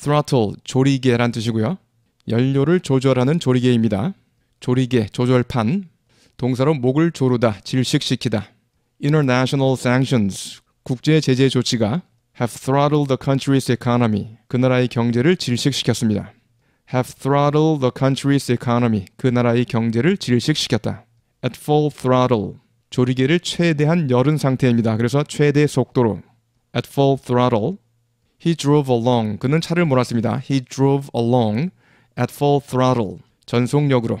throttle 조리개란 뜻이고요. 연료를 조절하는 조리개입니다. 조리개, 조절판. 동사로 목을 조르다, 질식시키다. International sanctions, 국제 제재 조치가 have throttled the country's economy, 그 나라의 경제를 질식시켰습니다. have throttled the country's economy, 그 나라의 경제를 질식시켰다. at full throttle, 조리개를 최대한 열은 상태입니다. 그래서 최대 속도로 at full throttle, He drove along. 그는 차를 몰았습니다. He drove along at full throttle. 전속력으로.